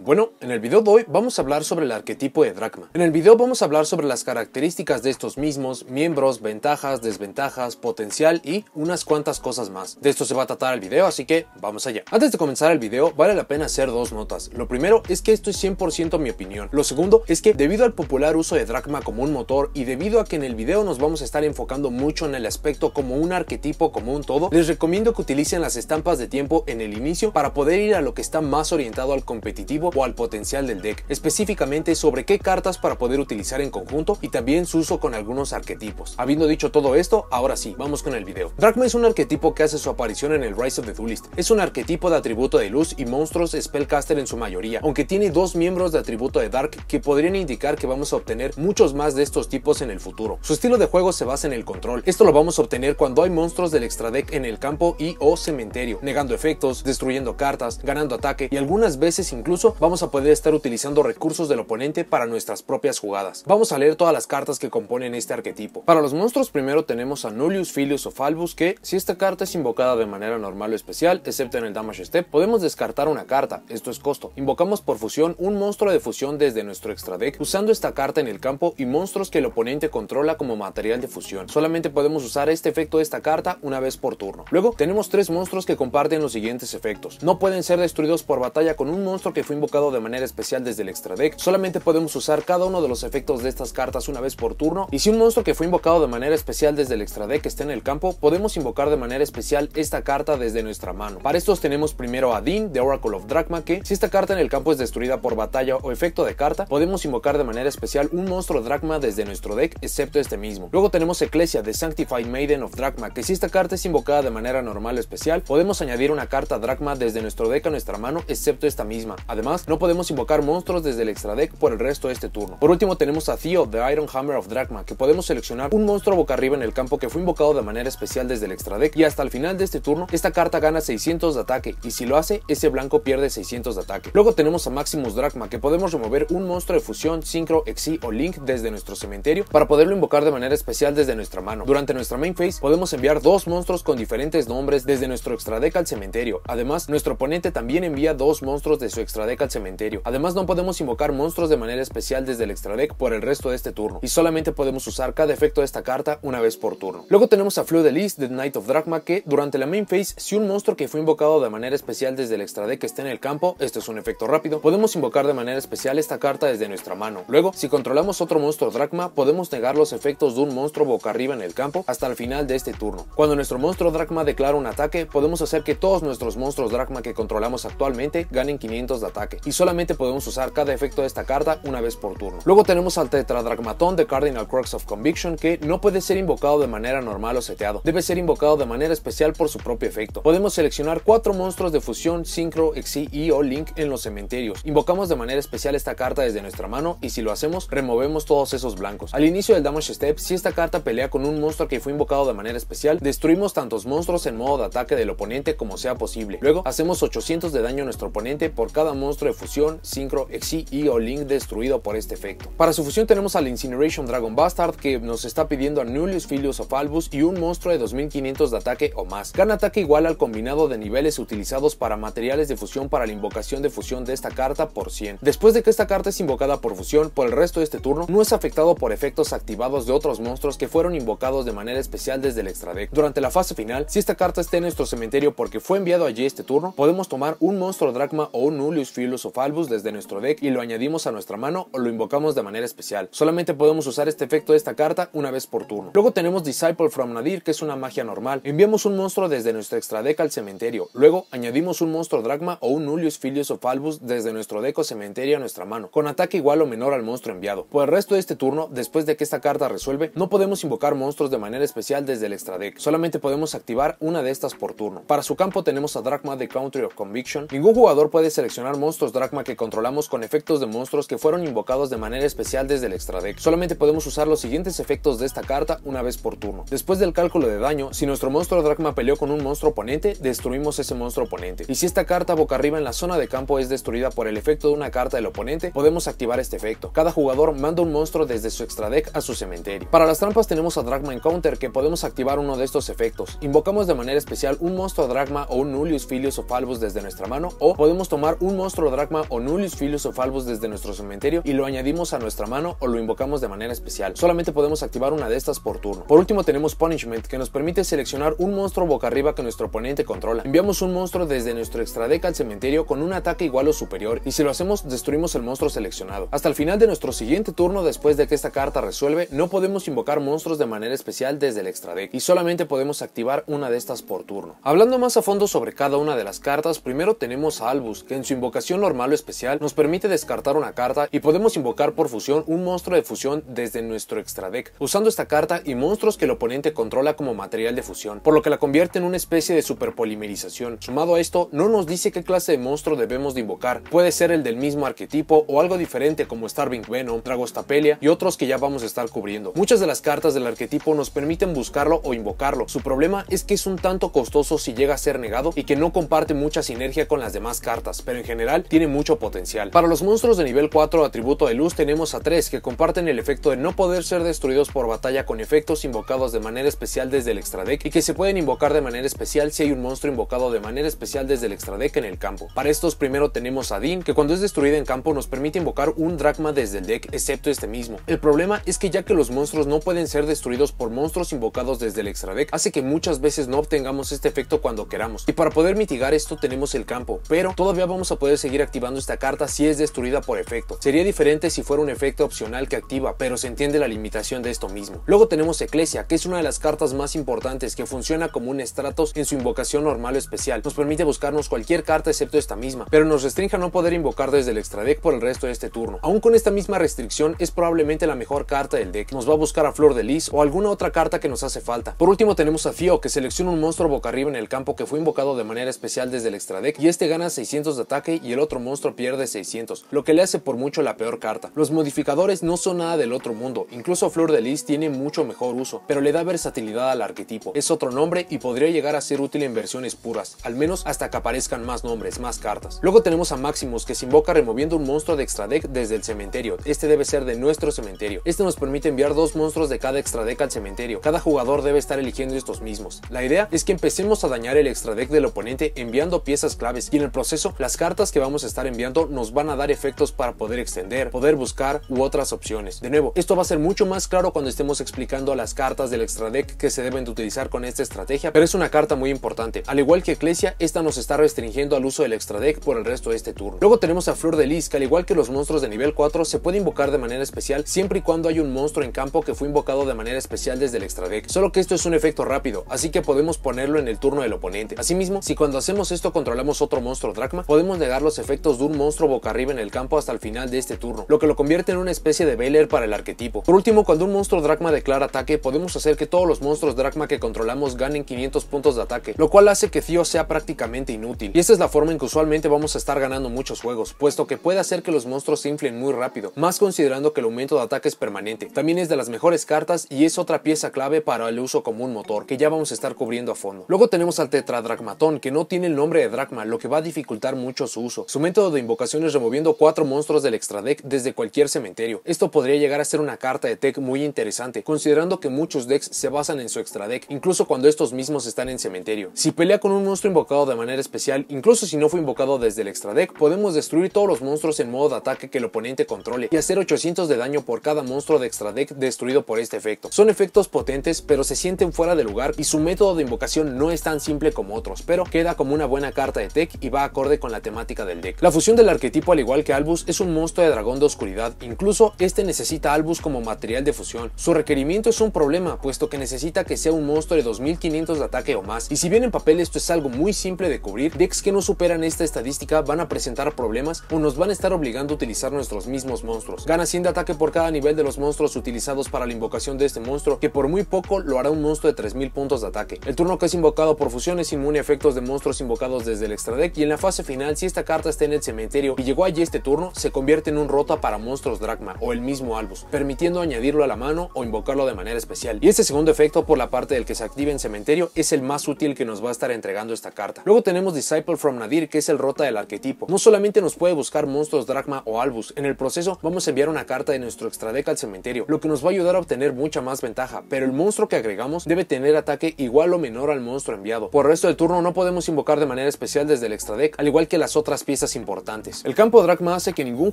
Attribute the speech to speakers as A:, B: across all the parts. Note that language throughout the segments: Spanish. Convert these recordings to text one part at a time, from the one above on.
A: bueno, en el video de hoy vamos a hablar sobre el arquetipo de Dracma. En el video vamos a hablar sobre las características de estos mismos, miembros, ventajas, desventajas, potencial y unas cuantas cosas más. De esto se va a tratar el video, así que vamos allá. Antes de comenzar el video, vale la pena hacer dos notas. Lo primero es que esto es 100% mi opinión. Lo segundo es que debido al popular uso de Dracma como un motor y debido a que en el video nos vamos a estar enfocando mucho en el aspecto como un arquetipo como un todo, les recomiendo que utilicen las estampas de tiempo en el inicio para poder ir a lo que está más orientado al competitivo o al potencial del deck, específicamente sobre qué cartas para poder utilizar en conjunto y también su uso con algunos arquetipos. Habiendo dicho todo esto, ahora sí, vamos con el video. Drachma es un arquetipo que hace su aparición en el Rise of the Duelist. Es un arquetipo de atributo de luz y monstruos spellcaster en su mayoría, aunque tiene dos miembros de atributo de Dark que podrían indicar que vamos a obtener muchos más de estos tipos en el futuro. Su estilo de juego se basa en el control. Esto lo vamos a obtener cuando hay monstruos del extra deck en el campo y o cementerio, negando efectos, destruyendo cartas, ganando ataque y algunas veces incluso vamos a poder estar utilizando recursos del oponente para nuestras propias jugadas. Vamos a leer todas las cartas que componen este arquetipo. Para los monstruos primero tenemos a Nullius, Filius o Falbus que, si esta carta es invocada de manera normal o especial, excepto en el Damage Step, podemos descartar una carta, esto es costo. Invocamos por fusión un monstruo de fusión desde nuestro extra deck, usando esta carta en el campo y monstruos que el oponente controla como material de fusión. Solamente podemos usar este efecto de esta carta una vez por turno. Luego tenemos tres monstruos que comparten los siguientes efectos. No pueden ser destruidos por batalla con un monstruo que fue invocado de manera especial desde el extra deck. Solamente podemos usar cada uno de los efectos de estas cartas una vez por turno y si un monstruo que fue invocado de manera especial desde el extra deck está en el campo, podemos invocar de manera especial esta carta desde nuestra mano. Para estos tenemos primero a Dean de Oracle of Dragma que si esta carta en el campo es destruida por batalla o efecto de carta, podemos invocar de manera especial un monstruo dragma desde nuestro deck excepto este mismo. Luego tenemos Ecclesia de Sanctified Maiden of Dragma que si esta carta es invocada de manera normal o especial, podemos añadir una carta dragma desde nuestro deck a nuestra mano excepto esta misma. Además no podemos invocar monstruos desde el extra deck por el resto de este turno. Por último tenemos a Theo, The Iron Hammer of Dragma que podemos seleccionar un monstruo boca arriba en el campo que fue invocado de manera especial desde el extra deck y hasta el final de este turno esta carta gana 600 de ataque y si lo hace ese blanco pierde 600 de ataque. Luego tenemos a Maximus Dragma que podemos remover un monstruo de fusión, Synchro, Exi o Link desde nuestro cementerio para poderlo invocar de manera especial desde nuestra mano. Durante nuestra main phase podemos enviar dos monstruos con diferentes nombres desde nuestro extra deck al cementerio. Además, nuestro oponente también envía dos monstruos de su extra deck al cementerio. Además no podemos invocar monstruos de manera especial desde el extra deck por el resto de este turno, y solamente podemos usar cada efecto de esta carta una vez por turno. Luego tenemos a Flu de Lis de Knight of Dragma que durante la main phase, si un monstruo que fue invocado de manera especial desde el extra deck está en el campo, esto es un efecto rápido, podemos invocar de manera especial esta carta desde nuestra mano. Luego, si controlamos otro monstruo dragma podemos negar los efectos de un monstruo boca arriba en el campo hasta el final de este turno. Cuando nuestro monstruo dragma declara un ataque, podemos hacer que todos nuestros monstruos dragma que controlamos actualmente ganen 500 de ataque y solamente podemos usar cada efecto de esta carta una vez por turno. Luego tenemos al Tetradragmatón de Cardinal Crux of Conviction que no puede ser invocado de manera normal o seteado, debe ser invocado de manera especial por su propio efecto. Podemos seleccionar cuatro monstruos de fusión, Synchro, XI o Link en los cementerios. Invocamos de manera especial esta carta desde nuestra mano y si lo hacemos, removemos todos esos blancos. Al inicio del Damage Step, si esta carta pelea con un monstruo que fue invocado de manera especial, destruimos tantos monstruos en modo de ataque del oponente como sea posible. Luego, hacemos 800 de daño a nuestro oponente por cada monstruo de fusión, sincro, Exi y o Link destruido por este efecto. Para su fusión tenemos al Incineration Dragon Bastard que nos está pidiendo a Nullius Filius of Albus y un monstruo de 2500 de ataque o más. Gana ataque igual al combinado de niveles utilizados para materiales de fusión para la invocación de fusión de esta carta por 100. Después de que esta carta es invocada por fusión, por el resto de este turno no es afectado por efectos activados de otros monstruos que fueron invocados de manera especial desde el extra deck. Durante la fase final, si esta carta está en nuestro cementerio porque fue enviado allí este turno, podemos tomar un monstruo Dragma o un Nullius Filius Of o desde nuestro deck y lo añadimos a nuestra mano o lo invocamos de manera especial. Solamente podemos usar este efecto de esta carta una vez por turno. Luego tenemos Disciple from Nadir, que es una magia normal. Enviamos un monstruo desde nuestro extra deck al cementerio. Luego añadimos un monstruo Dragma o un Nullius Filius of Albus desde nuestro deck o cementerio a nuestra mano, con ataque igual o menor al monstruo enviado. Por el resto de este turno, después de que esta carta resuelve, no podemos invocar monstruos de manera especial desde el extra deck. Solamente podemos activar una de estas por turno. Para su campo tenemos a Dragma de Country of Conviction. Ningún jugador puede seleccionar monstruos monstruos dragma que controlamos con efectos de monstruos que fueron invocados de manera especial desde el extra deck. Solamente podemos usar los siguientes efectos de esta carta una vez por turno. Después del cálculo de daño, si nuestro monstruo dragma peleó con un monstruo oponente, destruimos ese monstruo oponente. Y si esta carta boca arriba en la zona de campo es destruida por el efecto de una carta del oponente, podemos activar este efecto. Cada jugador manda un monstruo desde su extra deck a su cementerio. Para las trampas tenemos a Dragma Encounter que podemos activar uno de estos efectos. Invocamos de manera especial un monstruo Dragma o un Nullius Filius o Falvus desde nuestra mano o podemos tomar un monstruo Dragma o Nullius Filius of Albus desde nuestro cementerio y lo añadimos a nuestra mano o lo invocamos de manera especial. Solamente podemos activar una de estas por turno. Por último tenemos Punishment, que nos permite seleccionar un monstruo boca arriba que nuestro oponente controla. Enviamos un monstruo desde nuestro extra deck al cementerio con un ataque igual o superior y si lo hacemos destruimos el monstruo seleccionado. Hasta el final de nuestro siguiente turno después de que esta carta resuelve, no podemos invocar monstruos de manera especial desde el extra deck y solamente podemos activar una de estas por turno. Hablando más a fondo sobre cada una de las cartas, primero tenemos a Albus, que en su invocación normal o especial nos permite descartar una carta y podemos invocar por fusión un monstruo de fusión desde nuestro extra deck, usando esta carta y monstruos que el oponente controla como material de fusión, por lo que la convierte en una especie de superpolimerización. Sumado a esto, no nos dice qué clase de monstruo debemos de invocar, puede ser el del mismo arquetipo o algo diferente como Starving Venom, Dragostapelia y otros que ya vamos a estar cubriendo. Muchas de las cartas del arquetipo nos permiten buscarlo o invocarlo, su problema es que es un tanto costoso si llega a ser negado y que no comparte mucha sinergia con las demás cartas, pero en general tiene mucho potencial. Para los monstruos de nivel 4 atributo de luz tenemos a 3 que comparten el efecto de no poder ser destruidos por batalla con efectos invocados de manera especial desde el extra deck y que se pueden invocar de manera especial si hay un monstruo invocado de manera especial desde el extra deck en el campo. Para estos primero tenemos a Dean que cuando es destruida en campo nos permite invocar un Dragma desde el deck excepto este mismo. El problema es que ya que los monstruos no pueden ser destruidos por monstruos invocados desde el extra deck hace que muchas veces no obtengamos este efecto cuando queramos y para poder mitigar esto tenemos el campo pero todavía vamos a poder seguir activando esta carta si es destruida por efecto. Sería diferente si fuera un efecto opcional que activa, pero se entiende la limitación de esto mismo. Luego tenemos Eclesia, que es una de las cartas más importantes que funciona como un estratos en su invocación normal o especial. Nos permite buscarnos cualquier carta excepto esta misma, pero nos restringe a no poder invocar desde el extra deck por el resto de este turno. Aún con esta misma restricción, es probablemente la mejor carta del deck. Nos va a buscar a Flor de Lis o alguna otra carta que nos hace falta. Por último tenemos a Fio, que selecciona un monstruo boca arriba en el campo que fue invocado de manera especial desde el extra deck y este gana 600 de ataque y el otro monstruo pierde 600, lo que le hace por mucho la peor carta. Los modificadores no son nada del otro mundo, incluso Flor de Lis tiene mucho mejor uso, pero le da versatilidad al arquetipo. Es otro nombre y podría llegar a ser útil en versiones puras, al menos hasta que aparezcan más nombres, más cartas. Luego tenemos a Maximus que se invoca removiendo un monstruo de extra deck desde el cementerio. Este debe ser de nuestro cementerio. Este nos permite enviar dos monstruos de cada extra deck al cementerio. Cada jugador debe estar eligiendo estos mismos. La idea es que empecemos a dañar el extra deck del oponente enviando piezas claves y en el proceso las cartas que vamos vamos a estar enviando nos van a dar efectos para poder extender, poder buscar u otras opciones. De nuevo, esto va a ser mucho más claro cuando estemos explicando las cartas del extra deck que se deben de utilizar con esta estrategia, pero es una carta muy importante. Al igual que Eclesia, esta nos está restringiendo al uso del extra deck por el resto de este turno. Luego tenemos a Flor de Lis, que al igual que los monstruos de nivel 4 se puede invocar de manera especial siempre y cuando hay un monstruo en campo que fue invocado de manera especial desde el extra deck, solo que esto es un efecto rápido, así que podemos ponerlo en el turno del oponente. Asimismo, si cuando hacemos esto controlamos otro monstruo Dracma, podemos negarlos efectos de un monstruo boca arriba en el campo hasta el final de este turno, lo que lo convierte en una especie de bailer para el arquetipo. Por último, cuando un monstruo Dracma declara ataque, podemos hacer que todos los monstruos Dracma que controlamos ganen 500 puntos de ataque, lo cual hace que thio sea prácticamente inútil. Y esta es la forma en que usualmente vamos a estar ganando muchos juegos, puesto que puede hacer que los monstruos se inflen muy rápido, más considerando que el aumento de ataque es permanente. También es de las mejores cartas y es otra pieza clave para el uso como un motor, que ya vamos a estar cubriendo a fondo. Luego tenemos al Tetradragmatón, que no tiene el nombre de Dracma, lo que va a dificultar mucho su uso. Su método de invocación es removiendo cuatro monstruos del extra deck desde cualquier cementerio. Esto podría llegar a ser una carta de tech muy interesante, considerando que muchos decks se basan en su extra deck, incluso cuando estos mismos están en cementerio. Si pelea con un monstruo invocado de manera especial, incluso si no fue invocado desde el extra deck, podemos destruir todos los monstruos en modo de ataque que el oponente controle y hacer 800 de daño por cada monstruo de extra deck destruido por este efecto. Son efectos potentes, pero se sienten fuera de lugar y su método de invocación no es tan simple como otros, pero queda como una buena carta de tech y va acorde con la temática del deck, La fusión del arquetipo al igual que Albus es un monstruo de dragón de oscuridad, incluso este necesita Albus como material de fusión. Su requerimiento es un problema, puesto que necesita que sea un monstruo de 2500 de ataque o más, y si bien en papel esto es algo muy simple de cubrir, decks que no superan esta estadística van a presentar problemas o nos van a estar obligando a utilizar nuestros mismos monstruos. Gana 100 de ataque por cada nivel de los monstruos utilizados para la invocación de este monstruo, que por muy poco lo hará un monstruo de 3000 puntos de ataque. El turno que es invocado por fusión es inmune a efectos de monstruos invocados desde el extra deck y en la fase final si esta carta está en el cementerio y llegó allí este turno, se convierte en un Rota para monstruos Dragma o el mismo Albus, permitiendo añadirlo a la mano o invocarlo de manera especial. Y este segundo efecto por la parte del que se active en cementerio es el más útil que nos va a estar entregando esta carta. Luego tenemos Disciple from Nadir, que es el Rota del arquetipo. No solamente nos puede buscar monstruos Dragma o Albus, en el proceso vamos a enviar una carta de nuestro extra deck al cementerio, lo que nos va a ayudar a obtener mucha más ventaja, pero el monstruo que agregamos debe tener ataque igual o menor al monstruo enviado. Por el resto del turno no podemos invocar de manera especial desde el extra deck al igual que las otras piezas importantes. El campo Dragma hace que ningún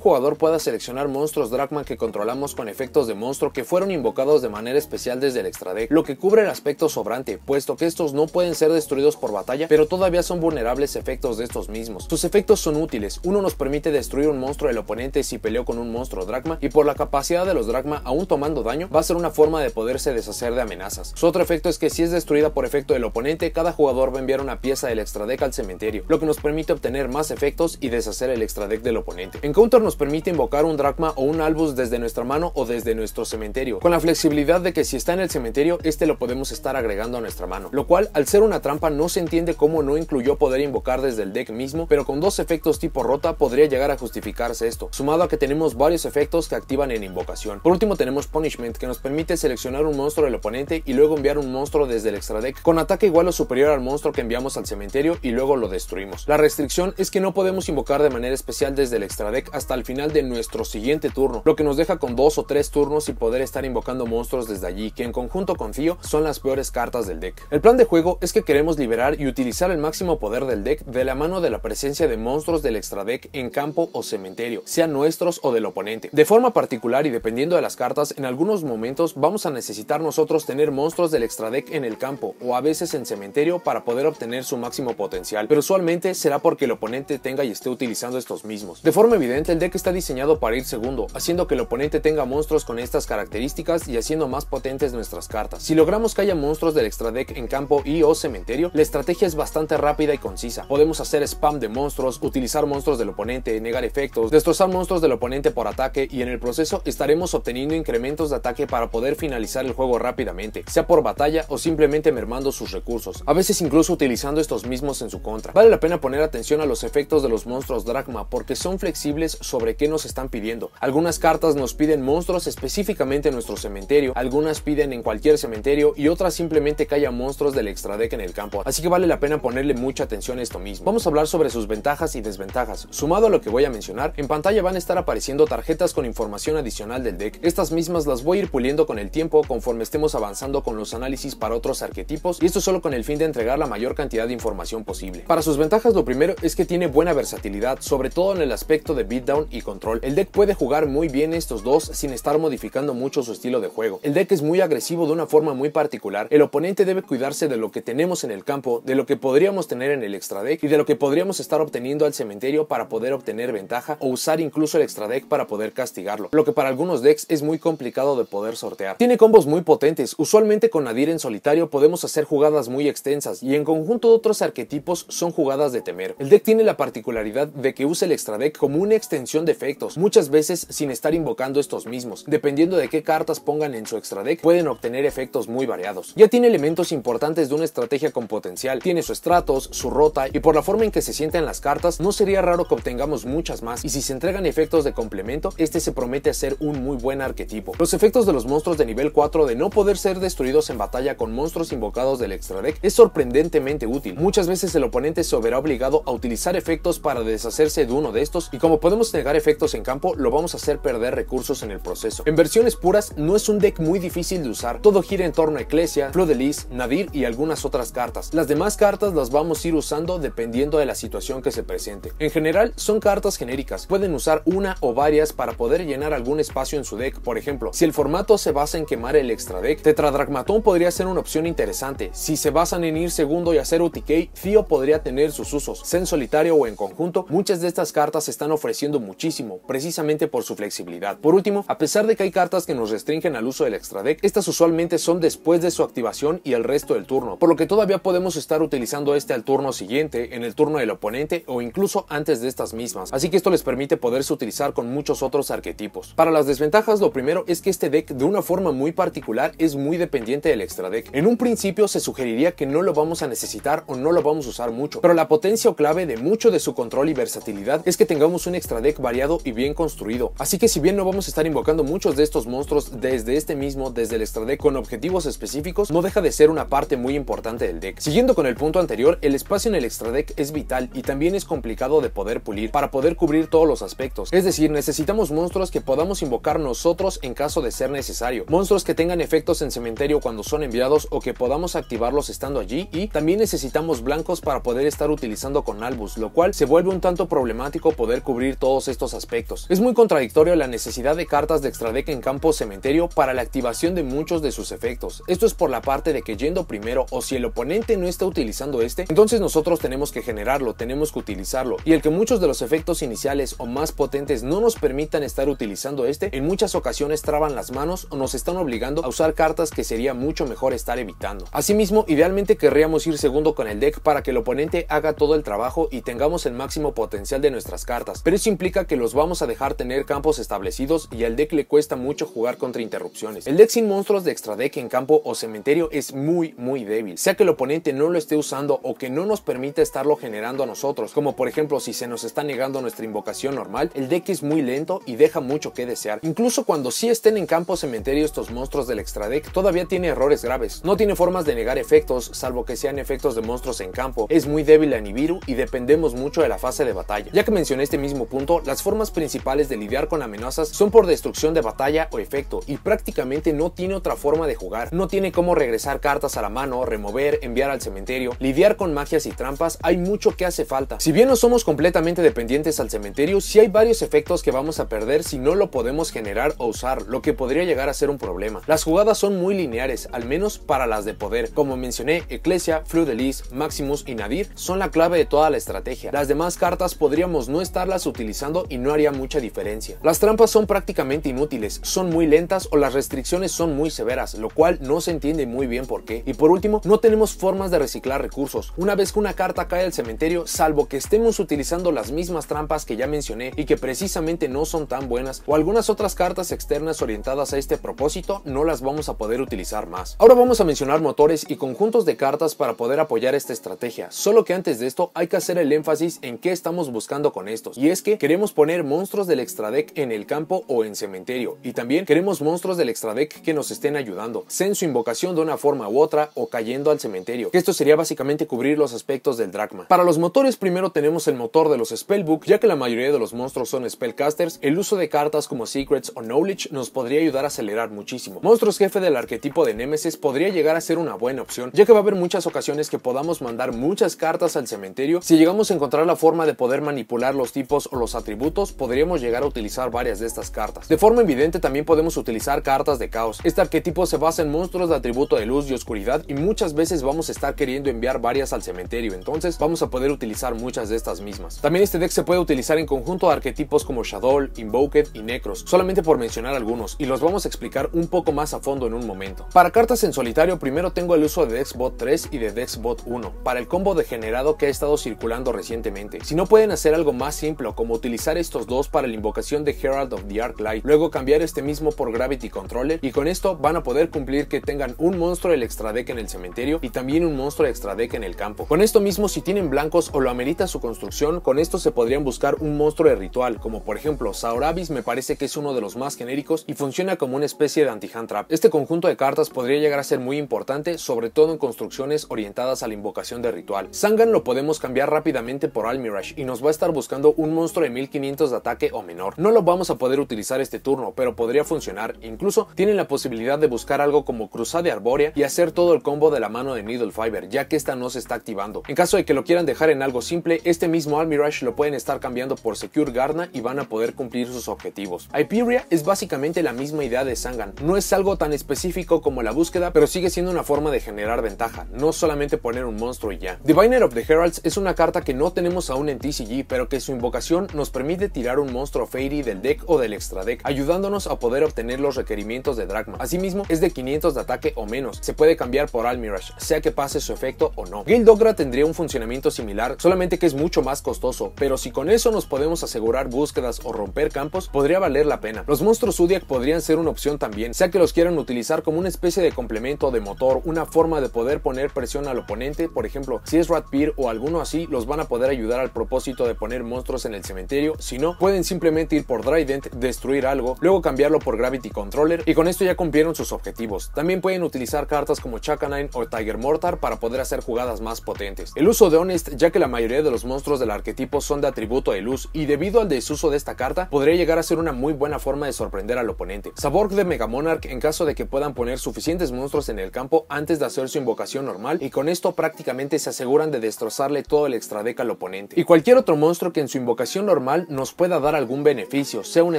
A: jugador pueda seleccionar monstruos Dragma que controlamos con efectos de monstruo que fueron invocados de manera especial desde el extra deck, lo que cubre el aspecto sobrante, puesto que estos no pueden ser destruidos por batalla, pero todavía son vulnerables efectos de estos mismos. Sus efectos son útiles, uno nos permite destruir un monstruo del oponente si peleó con un monstruo Dragma y por la capacidad de los Dragma, aún tomando daño, va a ser una forma de poderse deshacer de amenazas. Su otro efecto es que si es destruida por efecto del oponente, cada jugador va a enviar una pieza del extra deck al cementerio, lo que nos permite obtener más efectos y deshacer el extra deck del oponente. En counter nos permite invocar un dracma o un albus desde nuestra mano o desde nuestro cementerio, con la flexibilidad de que si está en el cementerio, este lo podemos estar agregando a nuestra mano, lo cual al ser una trampa no se entiende cómo no incluyó poder invocar desde el deck mismo, pero con dos efectos tipo rota podría llegar a justificarse esto, sumado a que tenemos varios efectos que activan en invocación. Por último tenemos Punishment, que nos permite seleccionar un monstruo del oponente y luego enviar un monstruo desde el extra deck, con ataque igual o superior al monstruo que enviamos al cementerio y luego lo destruimos. La restricción es que no podemos invocar de manera especial desde el extra deck hasta el final de nuestro siguiente turno, lo que nos deja con dos o tres turnos y poder estar invocando monstruos desde allí, que en conjunto con Fio son las peores cartas del deck. El plan de juego es que queremos liberar y utilizar el máximo poder del deck de la mano de la presencia de monstruos del extra deck en campo o cementerio, sean nuestros o del oponente. De forma particular y dependiendo de las cartas, en algunos momentos vamos a necesitar nosotros tener monstruos del extra deck en el campo o a veces en cementerio para poder obtener su máximo potencial, pero usualmente será porque el oponente tenga y esté utilizando estos mismos. De forma evidente, el deck está diseñado para ir segundo, haciendo que el oponente tenga monstruos con estas características y haciendo más potentes nuestras cartas. Si logramos que haya monstruos del extra deck en campo y o cementerio, la estrategia es bastante rápida y concisa. Podemos hacer spam de monstruos, utilizar monstruos del oponente, negar efectos, destrozar monstruos del oponente por ataque y en el proceso estaremos obteniendo incrementos de ataque para poder finalizar el juego rápidamente, sea por batalla o simplemente mermando sus recursos, a veces incluso utilizando estos mismos en su contra. Vale la pena poner atención a los efectos de los monstruos dragma porque son flexibles sobre qué nos están pidiendo. Algunas cartas nos piden monstruos específicamente en nuestro cementerio, algunas piden en cualquier cementerio y otras simplemente que haya monstruos del extra deck en el campo, así que vale la pena ponerle mucha atención a esto mismo. Vamos a hablar sobre sus ventajas y desventajas. Sumado a lo que voy a mencionar, en pantalla van a estar apareciendo tarjetas con información adicional del deck. Estas mismas las voy a ir puliendo con el tiempo conforme estemos avanzando con los análisis para otros arquetipos y esto solo con el fin de entregar la mayor cantidad de información posible. Para sus ventajas lo primero es que tiene buena versión versatilidad, sobre todo en el aspecto de beatdown y control. El deck puede jugar muy bien estos dos sin estar modificando mucho su estilo de juego. El deck es muy agresivo de una forma muy particular. El oponente debe cuidarse de lo que tenemos en el campo, de lo que podríamos tener en el extra deck y de lo que podríamos estar obteniendo al cementerio para poder obtener ventaja o usar incluso el extra deck para poder castigarlo, lo que para algunos decks es muy complicado de poder sortear. Tiene combos muy potentes, usualmente con Nadir en solitario podemos hacer jugadas muy extensas y en conjunto de otros arquetipos son jugadas de temer. El deck tiene la particularidad de que use el extra deck como una extensión de efectos, muchas veces sin estar invocando estos mismos. Dependiendo de qué cartas pongan en su extra deck, pueden obtener efectos muy variados. Ya tiene elementos importantes de una estrategia con potencial, tiene su estratos, su rota y por la forma en que se sientan las cartas, no sería raro que obtengamos muchas más y si se entregan efectos de complemento, este se promete ser un muy buen arquetipo. Los efectos de los monstruos de nivel 4 de no poder ser destruidos en batalla con monstruos invocados del extra deck es sorprendentemente útil. Muchas veces el oponente se verá obligado a utilizar efectos para deshacerse de uno de estos y como podemos negar efectos en campo, lo vamos a hacer perder recursos en el proceso. En versiones puras no es un deck muy difícil de usar, todo gira en torno a Ecclesia, Flow de Nadir y algunas otras cartas. Las demás cartas las vamos a ir usando dependiendo de la situación que se presente. En general son cartas genéricas, pueden usar una o varias para poder llenar algún espacio en su deck, por ejemplo, si el formato se basa en quemar el extra deck, Tetradragmaton podría ser una opción interesante, si se basan en ir segundo y hacer UTK Fio podría tener sus usos, en solitario o en conjunto junto, muchas de estas cartas se están ofreciendo muchísimo, precisamente por su flexibilidad. Por último, a pesar de que hay cartas que nos restringen al uso del extra deck, estas usualmente son después de su activación y el resto del turno, por lo que todavía podemos estar utilizando este al turno siguiente, en el turno del oponente o incluso antes de estas mismas, así que esto les permite poderse utilizar con muchos otros arquetipos. Para las desventajas, lo primero es que este deck de una forma muy particular es muy dependiente del extra deck. En un principio se sugeriría que no lo vamos a necesitar o no lo vamos a usar mucho, pero la potencia o clave de mucho de su control y versatilidad es que tengamos un extra deck variado y bien construido. Así que si bien no vamos a estar invocando muchos de estos monstruos desde este mismo, desde el extra deck con objetivos específicos, no deja de ser una parte muy importante del deck. Siguiendo con el punto anterior, el espacio en el extra deck es vital y también es complicado de poder pulir para poder cubrir todos los aspectos. Es decir, necesitamos monstruos que podamos invocar nosotros en caso de ser necesario. Monstruos que tengan efectos en cementerio cuando son enviados o que podamos activarlos estando allí y también necesitamos blancos para poder estar utilizando con Albus, lo cual se vuelve vuelve un tanto problemático poder cubrir todos estos aspectos. Es muy contradictorio la necesidad de cartas de extra deck en campo cementerio para la activación de muchos de sus efectos. Esto es por la parte de que yendo primero o si el oponente no está utilizando este, entonces nosotros tenemos que generarlo, tenemos que utilizarlo. Y el que muchos de los efectos iniciales o más potentes no nos permitan estar utilizando este, en muchas ocasiones traban las manos o nos están obligando a usar cartas que sería mucho mejor estar evitando. Asimismo, idealmente querríamos ir segundo con el deck para que el oponente haga todo el trabajo y tengamos en máximo potencial de nuestras cartas, pero eso implica que los vamos a dejar tener campos establecidos y al deck le cuesta mucho jugar contra interrupciones. El deck sin monstruos de extra deck en campo o cementerio es muy muy débil, sea que el oponente no lo esté usando o que no nos permita estarlo generando a nosotros, como por ejemplo si se nos está negando nuestra invocación normal, el deck es muy lento y deja mucho que desear. Incluso cuando sí estén en campo cementerio estos monstruos del extra deck, todavía tiene errores graves. No tiene formas de negar efectos, salvo que sean efectos de monstruos en campo. Es muy débil a Nibiru y dependemos mucho la fase de batalla. Ya que mencioné este mismo punto, las formas principales de lidiar con amenazas son por destrucción de batalla o efecto, y prácticamente no tiene otra forma de jugar. No tiene cómo regresar cartas a la mano, remover, enviar al cementerio, lidiar con magias y trampas, hay mucho que hace falta. Si bien no somos completamente dependientes al cementerio, sí hay varios efectos que vamos a perder si no lo podemos generar o usar, lo que podría llegar a ser un problema. Las jugadas son muy lineares, al menos para las de poder. Como mencioné, Ecclesia, Flu de Maximus y Nadir son la clave de toda la estrategia. Las de más cartas podríamos no estarlas utilizando y no haría mucha diferencia. Las trampas son prácticamente inútiles, son muy lentas o las restricciones son muy severas, lo cual no se entiende muy bien por qué. Y por último, no tenemos formas de reciclar recursos. Una vez que una carta cae al cementerio, salvo que estemos utilizando las mismas trampas que ya mencioné y que precisamente no son tan buenas, o algunas otras cartas externas orientadas a este propósito, no las vamos a poder utilizar más. Ahora vamos a mencionar motores y conjuntos de cartas para poder apoyar esta estrategia, solo que antes de esto hay que hacer el énfasis en en qué estamos buscando con estos. Y es que queremos poner monstruos del extra deck en el campo o en cementerio. Y también queremos monstruos del extra deck que nos estén ayudando, sea en su invocación de una forma u otra o cayendo al cementerio. Esto sería básicamente cubrir los aspectos del dragma. Para los motores primero tenemos el motor de los Spellbook, ya que la mayoría de los monstruos son Spellcasters, el uso de cartas como Secrets o Knowledge nos podría ayudar a acelerar muchísimo. Monstruos jefe del arquetipo de Nemesis podría llegar a ser una buena opción, ya que va a haber muchas ocasiones que podamos mandar muchas cartas al cementerio si llegamos a encontrar la forma de poder manipular los tipos o los atributos, podríamos llegar a utilizar varias de estas cartas. De forma evidente también podemos utilizar cartas de caos. Este arquetipo se basa en monstruos de atributo de luz y oscuridad y muchas veces vamos a estar queriendo enviar varias al cementerio, entonces vamos a poder utilizar muchas de estas mismas. También este deck se puede utilizar en conjunto de arquetipos como Shadow, Invoked y Necros, solamente por mencionar algunos, y los vamos a explicar un poco más a fondo en un momento. Para cartas en solitario primero tengo el uso de Dexbot 3 y de Dexbot 1, para el combo degenerado que ha estado circulando recientemente si no pueden hacer algo más simple, como utilizar estos dos para la invocación de Herald of the Arc Light, luego cambiar este mismo por Gravity Controller, y con esto van a poder cumplir que tengan un monstruo del extra deck en el cementerio y también un monstruo extra deck en el campo. Con esto mismo, si tienen blancos o lo amerita su construcción, con esto se podrían buscar un monstruo de ritual, como por ejemplo Saurabis me parece que es uno de los más genéricos y funciona como una especie de anti trap. Este conjunto de cartas podría llegar a ser muy importante, sobre todo en construcciones orientadas a la invocación de ritual. Sangan lo podemos cambiar rápidamente por algo Mirage y nos va a estar buscando un monstruo de 1500 de ataque o menor. No lo vamos a poder utilizar este turno, pero podría funcionar. Incluso tienen la posibilidad de buscar algo como de Arborea y hacer todo el combo de la mano de Needle Fiber, ya que esta no se está activando. En caso de que lo quieran dejar en algo simple, este mismo Almirage lo pueden estar cambiando por Secure Garna y van a poder cumplir sus objetivos. Hyperia es básicamente la misma idea de Sangan. No es algo tan específico como la búsqueda, pero sigue siendo una forma de generar ventaja, no solamente poner un monstruo y ya. Diviner of the Heralds es una carta que no tenemos aún en TCG, pero que su invocación nos permite tirar un monstruo Fairy del deck o del extra deck, ayudándonos a poder obtener los requerimientos de Dragma. Asimismo, es de 500 de ataque o menos, se puede cambiar por Almirage, sea que pase su efecto o no. Gildogra tendría un funcionamiento similar, solamente que es mucho más costoso, pero si con eso nos podemos asegurar búsquedas o romper campos, podría valer la pena. Los monstruos Zodiac podrían ser una opción también, sea que los quieran utilizar como una especie de complemento de motor, una forma de poder poner presión al oponente, por ejemplo, si es peer o alguno así, los van a poder ayudar al propósito de poner monstruos en el cementerio, si no, pueden simplemente ir por Drydent, destruir algo, luego cambiarlo por Gravity Controller y con esto ya cumplieron sus objetivos. También pueden utilizar cartas como Chakanine o Tiger Mortar para poder hacer jugadas más potentes. El uso de Honest, ya que la mayoría de los monstruos del arquetipo son de atributo de luz y debido al desuso de esta carta, podría llegar a ser una muy buena forma de sorprender al oponente. Saborg de Mega Monarch en caso de que puedan poner suficientes monstruos en el campo antes de hacer su invocación normal y con esto prácticamente se aseguran de destrozarle todo el extra deck al oponente. Y cualquier otro monstruo que en su invocación normal nos pueda dar algún beneficio, sea una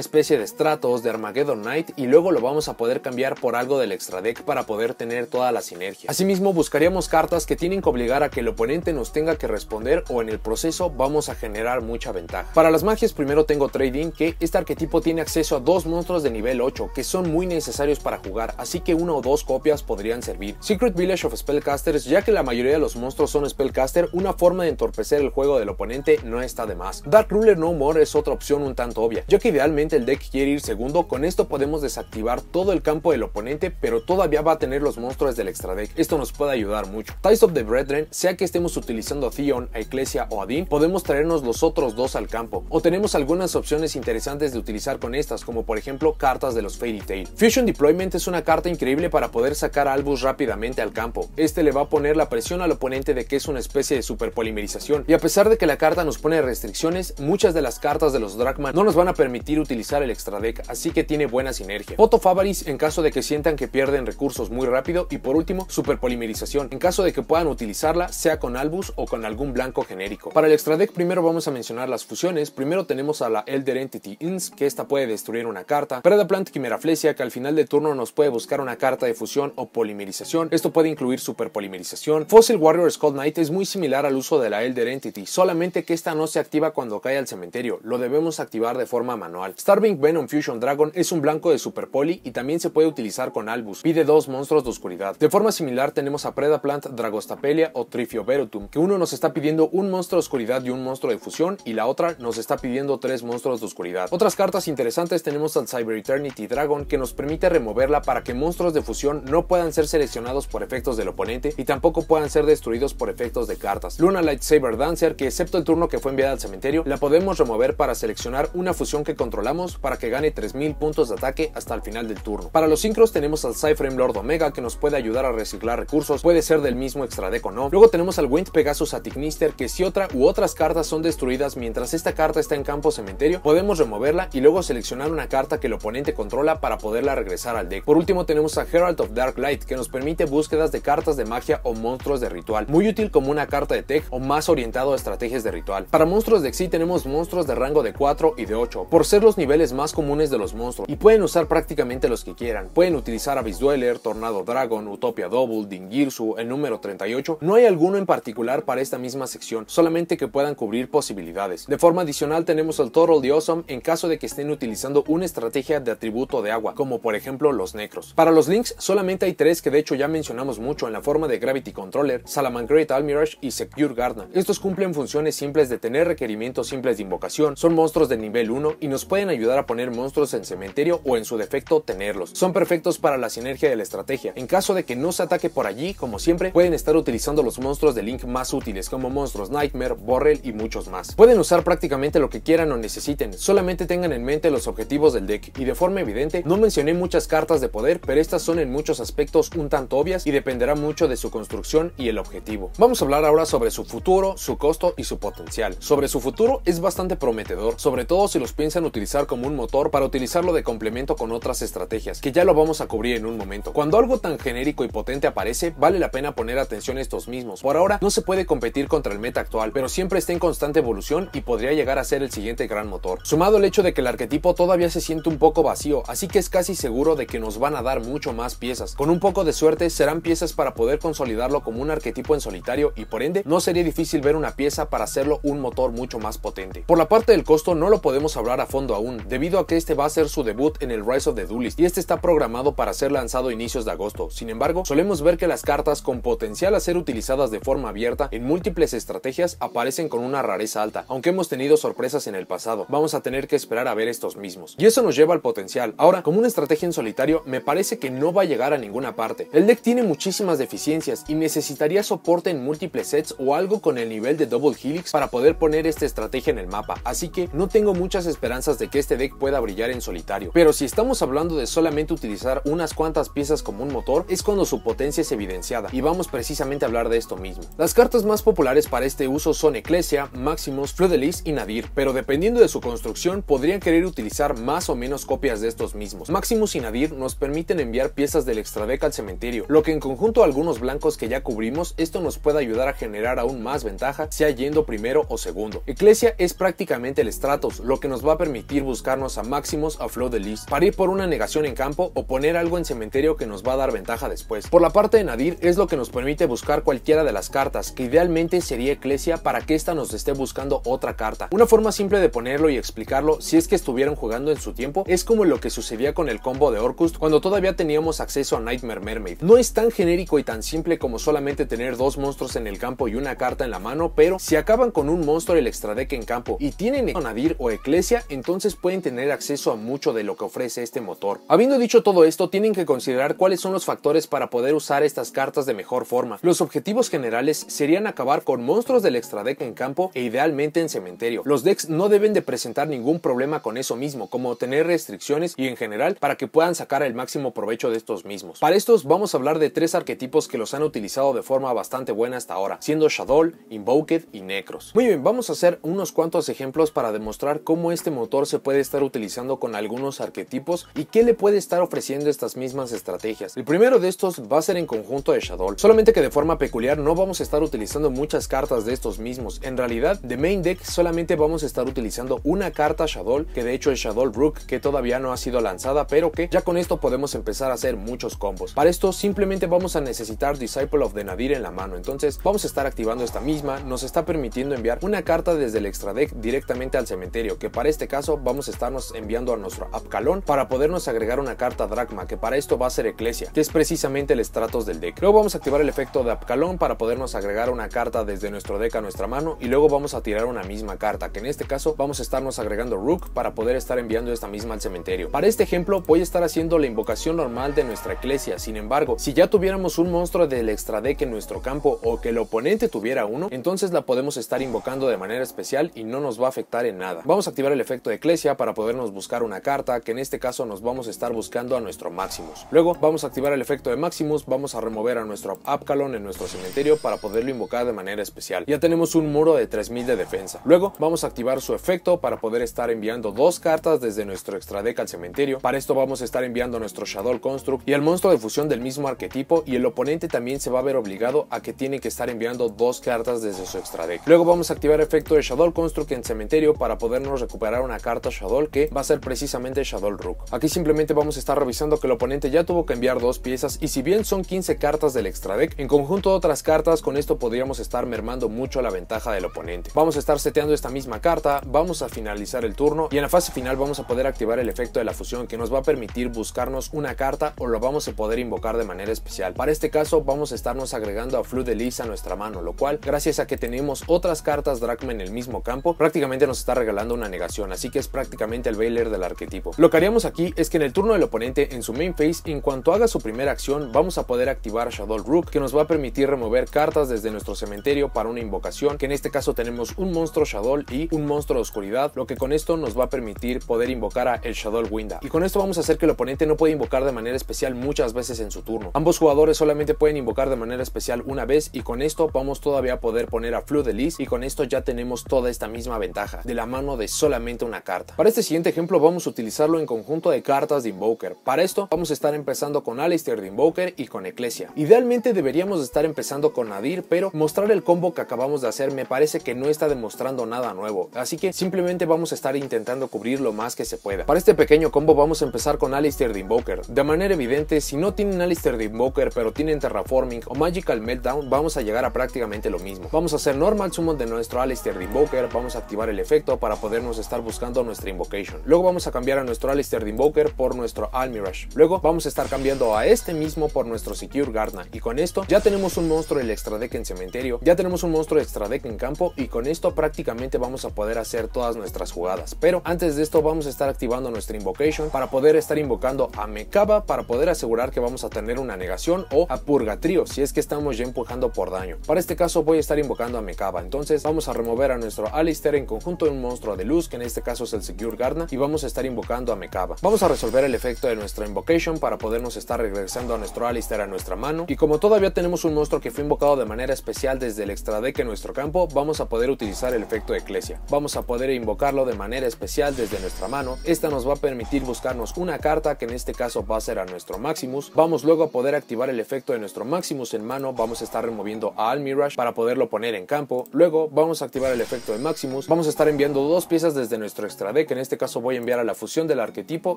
A: especie de Stratos, de Armageddon Knight, y luego lo vamos a poder cambiar por algo del extra deck para poder tener toda la sinergia. Asimismo, buscaríamos cartas que tienen que obligar a que el oponente nos tenga que responder o en el proceso vamos a generar mucha ventaja. Para las magias primero tengo Trading, que este arquetipo tiene acceso a dos monstruos de nivel 8 que son muy necesarios para jugar, así que una o dos copias podrían servir. Secret Village of Spellcasters, ya que la mayoría de los monstruos son Spellcaster, una forma de entorpecer el juego del oponente no está de más. Dark Ruler No More es otra opción un tanto obvia, ya que idealmente el deck quiere ir segundo, con esto podemos desactivar todo el campo del oponente, pero todavía va a tener los monstruos del extra deck. Esto nos puede ayudar mucho. Ties of the Brethren, sea que estemos utilizando a Theon, a Ecclesia o a Dean, podemos traernos los otros dos al campo, o tenemos algunas opciones interesantes de utilizar con estas, como por ejemplo cartas de los Fairy Tail. Fusion Deployment es una carta increíble para poder sacar a Albus rápidamente al campo. Este le va a poner la presión al oponente de que es una especie de super polimerización. y a pesar de que la carta nos pone restricciones, muchas de las cartas de los Dragman no nos van a permitir utilizar el extra deck, así que tiene buena sinergia. Foto Favaris en caso de que sientan que pierden recursos muy rápido y por último, superpolimerización, en caso de que puedan utilizarla sea con Albus o con algún blanco genérico. Para el extra deck primero vamos a mencionar las fusiones, primero tenemos a la Elder Entity Ins, que esta puede destruir una carta, plant Quimera Quimeraflesia, que al final de turno nos puede buscar una carta de fusión o polimerización, esto puede incluir superpolimerización, Fossil Warrior Skull Knight es muy similar al uso de la Elder Entity, solo solamente que esta no se activa cuando cae al cementerio, lo debemos activar de forma manual. Starving Venom Fusion Dragon es un blanco de Super Poly y también se puede utilizar con Albus, pide dos monstruos de oscuridad. De forma similar tenemos a Predaplant, Dragostapelia o Trifio Verutum, que uno nos está pidiendo un monstruo de oscuridad y un monstruo de fusión y la otra nos está pidiendo tres monstruos de oscuridad. Otras cartas interesantes tenemos al Cyber Eternity Dragon que nos permite removerla para que monstruos de fusión no puedan ser seleccionados por efectos del oponente y tampoco puedan ser destruidos por efectos de cartas. Luna Lightsaber Dancer que es excepto el turno que fue enviada al cementerio, la podemos remover para seleccionar una fusión que controlamos para que gane 3000 puntos de ataque hasta el final del turno. Para los sincros tenemos al Cyframe Lord Omega que nos puede ayudar a reciclar recursos, puede ser del mismo extra deck o no. Luego tenemos al Wind Pegasus Atignister que si otra u otras cartas son destruidas mientras esta carta está en campo cementerio, podemos removerla y luego seleccionar una carta que el oponente controla para poderla regresar al deck. Por último tenemos a Herald of Dark Light que nos permite búsquedas de cartas de magia o monstruos de ritual, muy útil como una carta de tech o más orientado a estrategia de ritual. Para monstruos de Xi tenemos monstruos de rango de 4 y de 8, por ser los niveles más comunes de los monstruos, y pueden usar prácticamente los que quieran. Pueden utilizar Abyss Dweller, Tornado Dragon, Utopia Double, Dingirsu, el número 38. No hay alguno en particular para esta misma sección, solamente que puedan cubrir posibilidades. De forma adicional tenemos el Total The Awesome en caso de que estén utilizando una estrategia de atributo de agua, como por ejemplo los necros. Para los links solamente hay tres que de hecho ya mencionamos mucho en la forma de Gravity Controller, Salamangreat Almirage y Secure Garden. Estos cumplen función simples de tener requerimientos simples de invocación, son monstruos de nivel 1 y nos pueden ayudar a poner monstruos en cementerio o en su defecto tenerlos. Son perfectos para la sinergia de la estrategia. En caso de que no se ataque por allí, como siempre, pueden estar utilizando los monstruos de Link más útiles como monstruos Nightmare, Borrel y muchos más. Pueden usar prácticamente lo que quieran o necesiten, solamente tengan en mente los objetivos del deck y de forma evidente no mencioné muchas cartas de poder, pero estas son en muchos aspectos un tanto obvias y dependerá mucho de su construcción y el objetivo. Vamos a hablar ahora sobre su futuro, su costo y su potencial. Sobre su futuro es bastante prometedor, sobre todo si los piensan utilizar como un motor para utilizarlo de complemento con otras estrategias, que ya lo vamos a cubrir en un momento. Cuando algo tan genérico y potente aparece, vale la pena poner atención a estos mismos. Por ahora no se puede competir contra el meta actual, pero siempre está en constante evolución y podría llegar a ser el siguiente gran motor. Sumado el hecho de que el arquetipo todavía se siente un poco vacío, así que es casi seguro de que nos van a dar mucho más piezas. Con un poco de suerte serán piezas para poder consolidarlo como un arquetipo en solitario y por ende no sería difícil ver una pieza para hacerlo un motor mucho más potente. Por la parte del costo no lo podemos hablar a fondo aún, debido a que este va a ser su debut en el Rise of the Duelist y este está programado para ser lanzado a inicios de agosto. Sin embargo, solemos ver que las cartas con potencial a ser utilizadas de forma abierta en múltiples estrategias aparecen con una rareza alta, aunque hemos tenido sorpresas en el pasado. Vamos a tener que esperar a ver estos mismos. Y eso nos lleva al potencial. Ahora, como una estrategia en solitario, me parece que no va a llegar a ninguna parte. El deck tiene muchísimas deficiencias y necesitaría soporte en múltiples sets o algo con el nivel de double Helix para poder poner esta estrategia en el mapa, así que no tengo muchas esperanzas de que este deck pueda brillar en solitario, pero si estamos hablando de solamente utilizar unas cuantas piezas como un motor, es cuando su potencia es evidenciada, y vamos precisamente a hablar de esto mismo. Las cartas más populares para este uso son Ecclesia, Maximus, Fleur y Nadir, pero dependiendo de su construcción podrían querer utilizar más o menos copias de estos mismos. Maximus y Nadir nos permiten enviar piezas del extra deck al cementerio, lo que en conjunto a algunos blancos que ya cubrimos, esto nos puede ayudar a generar aún más ventaja si hay primero o segundo. Eclesia es prácticamente el Stratos, lo que nos va a permitir buscarnos a máximos a flow de para ir por una negación en campo o poner algo en cementerio que nos va a dar ventaja después. Por la parte de Nadir es lo que nos permite buscar cualquiera de las cartas, que idealmente sería Eclesia para que esta nos esté buscando otra carta. Una forma simple de ponerlo y explicarlo, si es que estuvieron jugando en su tiempo, es como lo que sucedía con el combo de Orcust cuando todavía teníamos acceso a Nightmare Mermaid. No es tan genérico y tan simple como solamente tener dos monstruos en el campo y una carta en la mano, pero si acaban con un monstruo del extra deck en campo y tienen a Nadir o Eclesia, entonces pueden tener acceso a mucho de lo que ofrece este motor. Habiendo dicho todo esto, tienen que considerar cuáles son los factores para poder usar estas cartas de mejor forma. Los objetivos generales serían acabar con monstruos del extra deck en campo e idealmente en cementerio. Los decks no deben de presentar ningún problema con eso mismo, como tener restricciones y en general para que puedan sacar el máximo provecho de estos mismos. Para estos vamos a hablar de tres arquetipos que los han utilizado de forma bastante buena hasta ahora, siendo Shadow, Invoked y necros. Muy bien, vamos a hacer unos cuantos ejemplos para demostrar cómo este motor se puede estar utilizando con algunos arquetipos y qué le puede estar ofreciendo estas mismas estrategias. El primero de estos va a ser en conjunto de Shadow. solamente que de forma peculiar no vamos a estar utilizando muchas cartas de estos mismos. En realidad, de main deck solamente vamos a estar utilizando una carta Shadow, que de hecho es Shadol Brook, que todavía no ha sido lanzada, pero que ya con esto podemos empezar a hacer muchos combos. Para esto simplemente vamos a necesitar Disciple of the Nadir en la mano, entonces vamos a estar activando esta misma, nos está permitiendo permitiendo enviar una carta desde el extra deck directamente al cementerio, que para este caso vamos a estarnos enviando a nuestro Apcalón para podernos agregar una carta Dracma, que para esto va a ser Eclesia, que es precisamente el estratos del deck. Luego vamos a activar el efecto de Apcalón para podernos agregar una carta desde nuestro deck a nuestra mano y luego vamos a tirar una misma carta, que en este caso vamos a estarnos agregando Rook para poder estar enviando esta misma al cementerio. Para este ejemplo voy a estar haciendo la invocación normal de nuestra Eclesia, sin embargo, si ya tuviéramos un monstruo del extra deck en nuestro campo o que el oponente tuviera uno, entonces la podemos estar invocando de manera especial y no nos va a afectar en nada. Vamos a activar el efecto de Eclesia para podernos buscar una carta, que en este caso nos vamos a estar buscando a nuestro Maximus. Luego vamos a activar el efecto de Maximus, vamos a remover a nuestro Apcalon en nuestro cementerio para poderlo invocar de manera especial. Ya tenemos un muro de 3000 de defensa. Luego vamos a activar su efecto para poder estar enviando dos cartas desde nuestro extra deck al cementerio. Para esto vamos a estar enviando nuestro Shadow Construct y el monstruo de fusión del mismo arquetipo y el oponente también se va a ver obligado a que tiene que estar enviando dos cartas desde su extra deck. Luego vamos a activar efecto de Shadow Construct en cementerio para podernos recuperar una carta Shadow que va a ser precisamente Shadow Rook. Aquí simplemente vamos a estar revisando que el oponente ya tuvo que enviar dos piezas y si bien son 15 cartas del extra deck, en conjunto de otras cartas con esto podríamos estar mermando mucho la ventaja del oponente. Vamos a estar seteando esta misma carta, vamos a finalizar el turno y en la fase final vamos a poder activar el efecto de la fusión que nos va a permitir buscarnos una carta o lo vamos a poder invocar de manera especial. Para este caso vamos a estarnos agregando a Flu de a nuestra mano, lo cual gracias a que tenemos otras cartas Dracma en el mismo campo, prácticamente nos está regalando una negación, así que es prácticamente el Veiler del arquetipo. Lo que haríamos aquí es que en el turno del oponente, en su main phase, en cuanto haga su primera acción, vamos a poder activar Shadow Rook, que nos va a permitir remover cartas desde nuestro cementerio para una invocación, que en este caso tenemos un monstruo Shadow y un monstruo de oscuridad, lo que con esto nos va a permitir poder invocar a el Shadow Winda. Y con esto vamos a hacer que el oponente no puede invocar de manera especial muchas veces en su turno. Ambos jugadores solamente pueden invocar de manera especial una vez y con esto vamos todavía a poder poner a Flood y con esto ya tenemos toda esta misma ventaja, de la mano de solamente una carta. Para este siguiente ejemplo vamos a utilizarlo en conjunto de cartas de Invoker. Para esto vamos a estar empezando con Alistair de Invoker y con Ecclesia. Idealmente deberíamos estar empezando con Nadir, pero mostrar el combo que acabamos de hacer me parece que no está demostrando nada nuevo, así que simplemente vamos a estar intentando cubrir lo más que se pueda. Para este pequeño combo vamos a empezar con Alistair de Invoker. De manera evidente, si no tienen Alistair de Invoker pero tienen Terraforming o Magical Meltdown, vamos a llegar a prácticamente lo mismo. Vamos a hacer Normal normal summon de nuestro Alistair de Invoker, vamos a activar el efecto para podernos estar buscando nuestra Invocation. Luego vamos a cambiar a nuestro Alistair de Invoker por nuestro Almirage. Luego vamos a estar cambiando a este mismo por nuestro Secure Gardner. Y con esto ya tenemos un monstruo del extra deck en cementerio, ya tenemos un monstruo extra deck en campo y con esto prácticamente vamos a poder hacer todas nuestras jugadas. Pero antes de esto vamos a estar activando nuestra Invocation para poder estar invocando a Mekaba para poder asegurar que vamos a tener una negación o a Purgatrio si es que estamos ya empujando por daño. Para este caso voy a estar invocando a Mekaba. Entonces vamos a remover a nuestro Alistair en conjunto de un monstruo de luz, que en este caso es el Secure Garna, y vamos a estar invocando a Mekaba. Vamos a resolver el efecto de nuestra invocation para podernos estar regresando a nuestro Alistair a nuestra mano. Y como todavía tenemos un monstruo que fue invocado de manera especial desde el extra deck en nuestro campo, vamos a poder utilizar el efecto de Eclesia. Vamos a poder invocarlo de manera especial desde nuestra mano. Esta nos va a permitir buscarnos una carta que en este caso va a ser a nuestro Maximus. Vamos luego a poder activar el efecto de nuestro Maximus en mano. Vamos a estar removiendo a Almirage para poderlo poner en campo Luego vamos a activar el efecto de Maximus. Vamos a estar enviando dos piezas desde nuestro extra deck. En este caso voy a enviar a la fusión del arquetipo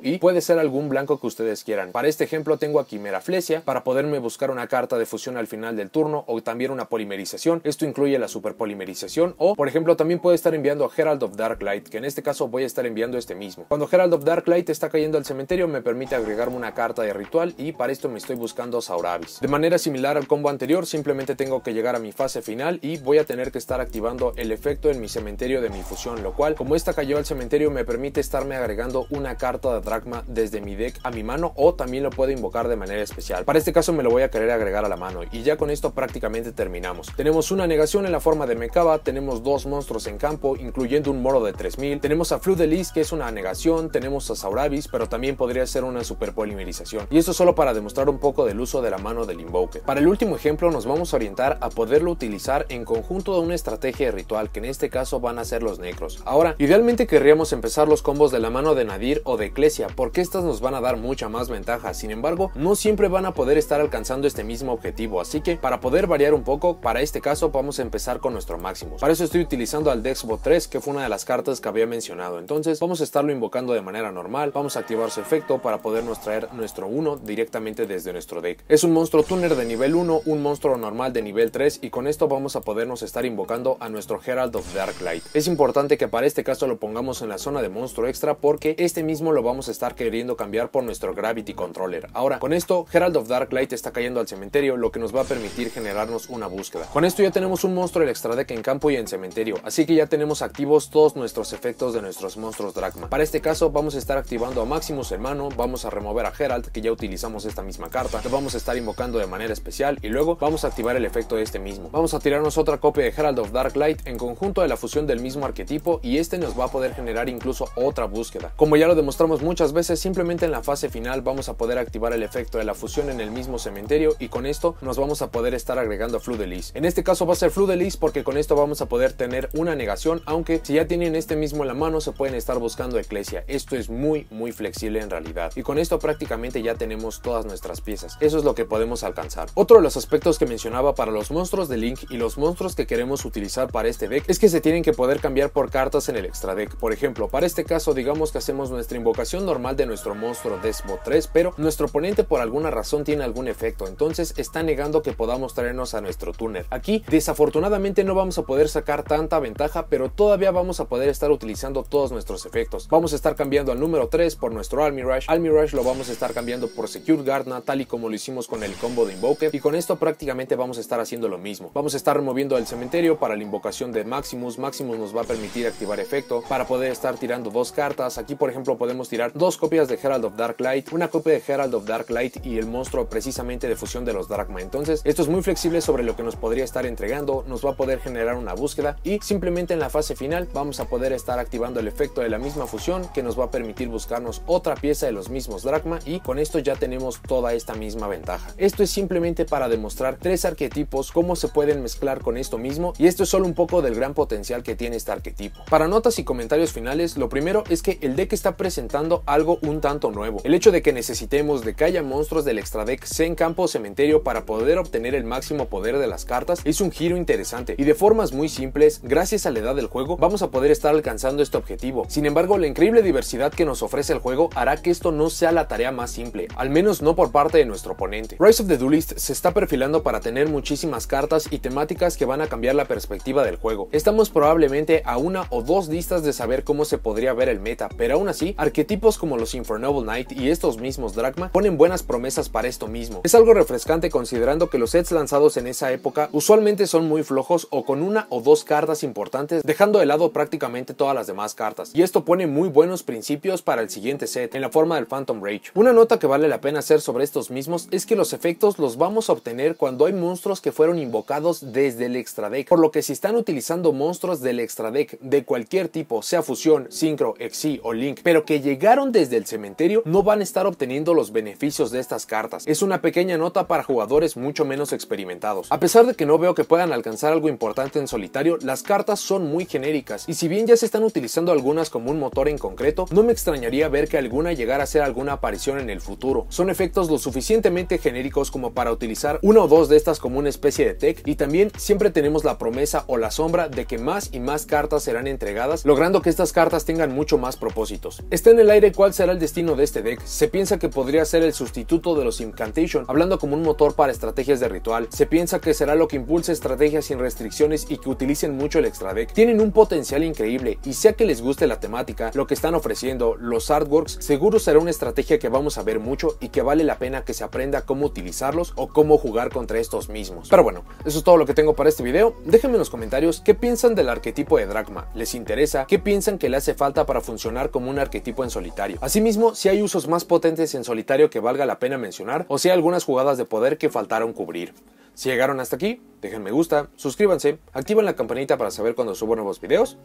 A: y puede ser algún blanco que ustedes quieran. Para este ejemplo tengo a Quimera Flesia para poderme buscar una carta de fusión al final del turno o también una polimerización. Esto incluye la superpolimerización o por ejemplo también puede estar enviando a Herald of Darklight que en este caso voy a estar enviando este mismo. Cuando Herald of Darklight está cayendo al cementerio me permite agregarme una carta de ritual y para esto me estoy buscando a De manera similar al combo anterior simplemente tengo que llegar a mi fase final y voy a tener que estar activando el efecto en mi cementerio de mi fusión, lo cual, como esta cayó al cementerio, me permite estarme agregando una carta de dragma desde mi deck a mi mano o también lo puedo invocar de manera especial. Para este caso me lo voy a querer agregar a la mano y ya con esto prácticamente terminamos. Tenemos una negación en la forma de Mekaba, tenemos dos monstruos en campo, incluyendo un moro de 3000, tenemos a Flu de que es una negación, tenemos a sauravis, pero también podría ser una super polimerización, Y esto solo para demostrar un poco del uso de la mano del Invoker. Para el último ejemplo nos vamos a orientar a poderlo utilizar en conjunto de una estrategia de ritual que en este caso van a ser los necros. Ahora, idealmente querríamos empezar los combos de la mano de Nadir o de eclesia porque estas nos van a dar mucha más ventaja, sin embargo no siempre van a poder estar alcanzando este mismo objetivo, así que para poder variar un poco, para este caso vamos a empezar con nuestro máximo Para eso estoy utilizando al Dexbo 3 que fue una de las cartas que había mencionado, entonces vamos a estarlo invocando de manera normal, vamos a activar su efecto para podernos traer nuestro 1 directamente desde nuestro deck. Es un monstruo tuner de nivel 1, un monstruo normal de nivel 3 y con esto vamos a podernos estar invocando a nuestro Herald of dark light Es importante que para este caso lo pongamos en la zona de monstruo extra porque este mismo lo vamos a estar queriendo cambiar por nuestro Gravity Controller. Ahora, con esto, Herald of dark light está cayendo al cementerio, lo que nos va a permitir generarnos una búsqueda. Con esto ya tenemos un monstruo el extra deck en campo y en cementerio, así que ya tenemos activos todos nuestros efectos de nuestros monstruos Dragma. Para este caso vamos a estar activando a Maximus Hermano, vamos a remover a Herald, que ya utilizamos esta misma carta, lo vamos a estar invocando de manera especial y luego vamos a activar el efecto de este mismo. Vamos a tirarnos otra copia de Herald of Dark Light en conjunto de la fusión del mismo arquetipo y este nos va a poder generar incluso otra búsqueda. Como ya lo demostramos muchas veces, simplemente en la fase final vamos a poder activar el efecto de la fusión en el mismo cementerio y con esto nos vamos a poder estar agregando a Flu de En este caso va a ser Flu de porque con esto vamos a poder tener una negación, aunque si ya tienen este mismo en la mano se pueden estar buscando Eclesia. Esto es muy muy flexible en realidad y con esto prácticamente ya tenemos todas nuestras piezas. Eso es lo que podemos alcanzar. Otro de los aspectos que mencionaba para los monstruos de Link y los monstruos que queremos utilizar para este deck es que se tienen que poder cambiar por cartas en el extra deck. Por ejemplo, para este caso digamos que hacemos nuestra invocación normal de nuestro monstruo Desmo 3, pero nuestro oponente por alguna razón tiene algún efecto, entonces está negando que podamos traernos a nuestro túnel. Aquí desafortunadamente no vamos a poder sacar tanta ventaja, pero todavía vamos a poder estar utilizando todos nuestros efectos. Vamos a estar cambiando al número 3 por nuestro Almirash, Almirash lo vamos a estar cambiando por Secure Gardner, tal y como lo hicimos con el combo de Invoker, y con esto prácticamente vamos a estar haciendo lo mismo. Vamos a estar removiendo el cemento para la invocación de Maximus. Maximus nos va a permitir activar efecto para poder estar tirando dos cartas. Aquí, por ejemplo, podemos tirar dos copias de Herald of Dark Light, una copia de Herald of Dark Light y el monstruo precisamente de fusión de los Dragma. Entonces, esto es muy flexible sobre lo que nos podría estar entregando, nos va a poder generar una búsqueda y simplemente en la fase final vamos a poder estar activando el efecto de la misma fusión que nos va a permitir buscarnos otra pieza de los mismos Dragma y con esto ya tenemos toda esta misma ventaja. Esto es simplemente para demostrar tres arquetipos, cómo se pueden mezclar con esto mismo y esto es solo un poco del gran potencial que tiene este arquetipo. Para notas y comentarios finales, lo primero es que el deck está presentando algo un tanto nuevo. El hecho de que necesitemos de que haya monstruos del extra deck sea en campo o cementerio para poder obtener el máximo poder de las cartas es un giro interesante y de formas muy simples, gracias a la edad del juego, vamos a poder estar alcanzando este objetivo. Sin embargo, la increíble diversidad que nos ofrece el juego hará que esto no sea la tarea más simple, al menos no por parte de nuestro oponente. Rise of the Duelist se está perfilando para tener muchísimas cartas y temáticas que van a cambiar la perspectiva del juego. Estamos probablemente a una o dos listas de saber cómo se podría ver el meta, pero aún así, arquetipos como los Infernoble Knight y estos mismos Dragma ponen buenas promesas para esto mismo. Es algo refrescante considerando que los sets lanzados en esa época usualmente son muy flojos o con una o dos cartas importantes, dejando de lado prácticamente todas las demás cartas. Y esto pone muy buenos principios para el siguiente set, en la forma del Phantom Rage. Una nota que vale la pena hacer sobre estos mismos es que los efectos los vamos a obtener cuando hay monstruos que fueron invocados desde el extra deck por lo que si están utilizando monstruos del extra deck de cualquier tipo, sea fusión, sincro, exi o link, pero que llegaron desde el cementerio, no van a estar obteniendo los beneficios de estas cartas. Es una pequeña nota para jugadores mucho menos experimentados. A pesar de que no veo que puedan alcanzar algo importante en solitario, las cartas son muy genéricas y si bien ya se están utilizando algunas como un motor en concreto, no me extrañaría ver que alguna llegara a ser alguna aparición en el futuro. Son efectos lo suficientemente genéricos como para utilizar una o dos de estas como una especie de tech y también siempre tenemos la promesa o la sombra de que más y más cartas serán entregadas, logrando que estas cartas tengan mucho más propósitos. Está en el aire cuál será el destino de este deck. Se piensa que podría ser el sustituto de los Incantation, hablando como un motor para estrategias de ritual. Se piensa que será lo que impulse estrategias sin restricciones y que utilicen mucho el extra deck. Tienen un potencial increíble y sea que les guste la temática, lo que están ofreciendo, los artworks, seguro será una estrategia que vamos a ver mucho y que vale la pena que se aprenda cómo utilizarlos o cómo jugar contra estos mismos. Pero bueno, eso es todo lo que tengo para este video. Déjenme en los comentarios qué piensan del arquetipo de Dracma, les interesa, qué piensan que le hace falta para funcionar como un arquetipo en solitario. Asimismo, si hay usos más potentes en solitario que valga la pena mencionar, o si hay algunas jugadas de poder que faltaron cubrir. Si llegaron hasta aquí, dejen me gusta, suscríbanse, activen la campanita para saber cuando subo nuevos videos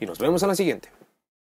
A: y nos vemos en la siguiente.